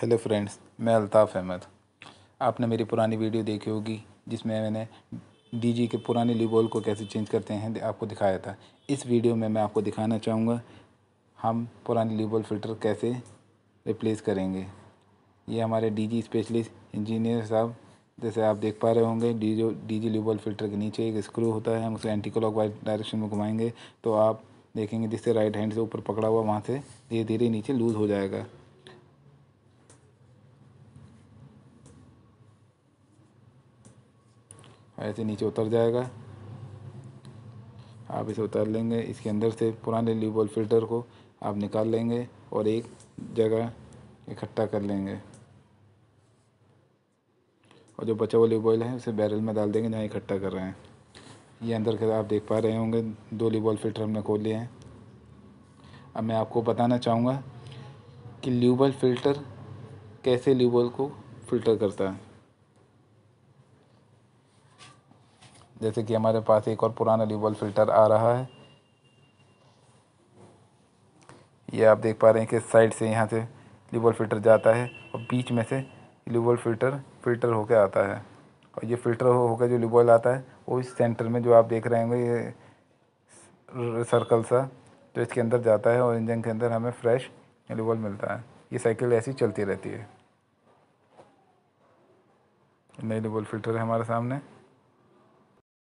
hello friends मैं अल्ताफ़ अहमद आपने मेरी पुरानी वीडियो देखी होगी जिसमें मैंने डीजी के पुराने लीबोल को कैसे चेंज करते हैं आपको दिखाया था इस वीडियो में मैं आपको दिखाना चाहूँगा हम पुराने लीबोल फ़िल्टर कैसे रिप्लेस करेंगे ये हमारे डीजी स्पेशलिस्ट इंजीनियर साहब जैसे आप देख पा रहे होंगे डी जो डी जी लीबोल फ़िल्टर के नीचे एक स्क्रू होता है हम उसे एंटी क्लॉक वाइज डायरेक्शन में घुमाएंगे तो आप देखेंगे जिससे राइट हैंड से ऊपर पकड़ा हुआ वहाँ से धीरे धीरे नीचे लूज़ हो जाएगा ऐसे नीचे उतर जाएगा आप इसे उतार लेंगे इसके अंदर से पुराने ल्यूबॉल फिल्टर को आप निकाल लेंगे और एक जगह इकट्ठा कर लेंगे और जो बचा हुआ ल्यूबॉल है उसे बैरल में डाल देंगे जहाँ इकट्ठा कर रहे हैं ये अंदर के आप देख पा रहे होंगे दो ल्यूबॉल फिल्टर हमने खोल लिए हैं अब मैं आपको बताना चाहूँगा कि ल्यूबॉल फिल्टर कैसे ल्यूबॉल को फिल्टर करता है जैसे कि हमारे पास एक और पुराना लिबल फिल्टर आ रहा है ये आप देख पा रहे हैं कि साइड से यहाँ से लिबल फिल्टर जाता है और बीच में से लिबल फिल्टर फिल्टर होकर आता है और ये फिल्टर हो होकर जो लिबल आता है वो इस सेंटर में जो आप देख रहे होंगे ये सर्कल सा जो इसके अंदर जाता है और इंजन के अंदर हमें फ्रेश लिबल मिलता है ये साइकिल ऐसी चलती रहती है नई लिबल फिल्टर है हमारे सामने